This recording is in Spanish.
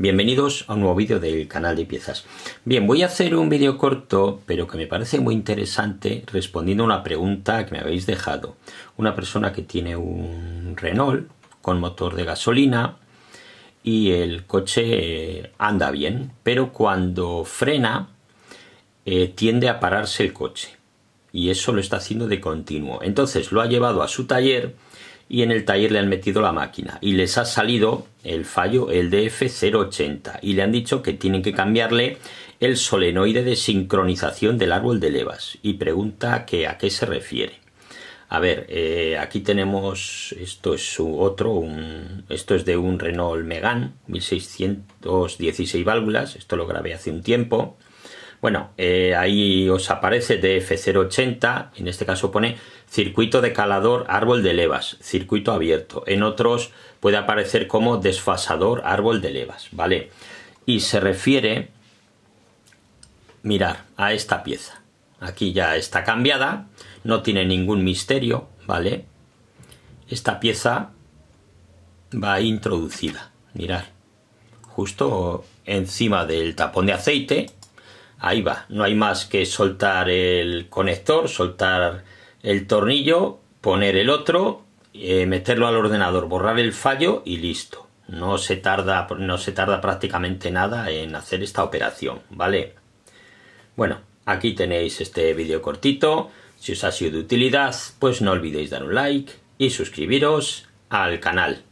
Bienvenidos a un nuevo vídeo del canal de piezas. Bien, voy a hacer un vídeo corto, pero que me parece muy interesante, respondiendo a una pregunta que me habéis dejado. Una persona que tiene un Renault con motor de gasolina y el coche eh, anda bien, pero cuando frena eh, tiende a pararse el coche. Y eso lo está haciendo de continuo. Entonces lo ha llevado a su taller y en el taller le han metido la máquina y les ha salido el fallo, el DF080, y le han dicho que tienen que cambiarle el solenoide de sincronización del árbol de levas y pregunta que a qué se refiere. A ver, eh, aquí tenemos, esto es otro, esto es de un Renault Megane, 1616 válvulas, esto lo grabé hace un tiempo. Bueno, eh, ahí os aparece DF080, en este caso pone circuito de calador árbol de levas, circuito abierto. En otros puede aparecer como desfasador árbol de levas, ¿vale? Y se refiere, mirar, a esta pieza. Aquí ya está cambiada, no tiene ningún misterio, ¿vale? Esta pieza va introducida, mirar, justo encima del tapón de aceite, ahí va, no hay más que soltar el conector, soltar el tornillo, poner el otro, eh, meterlo al ordenador, borrar el fallo y listo. No se tarda, no se tarda prácticamente nada en hacer esta operación, ¿vale? Bueno, aquí tenéis este vídeo cortito. Si os ha sido de utilidad, pues no olvidéis dar un like y suscribiros al canal.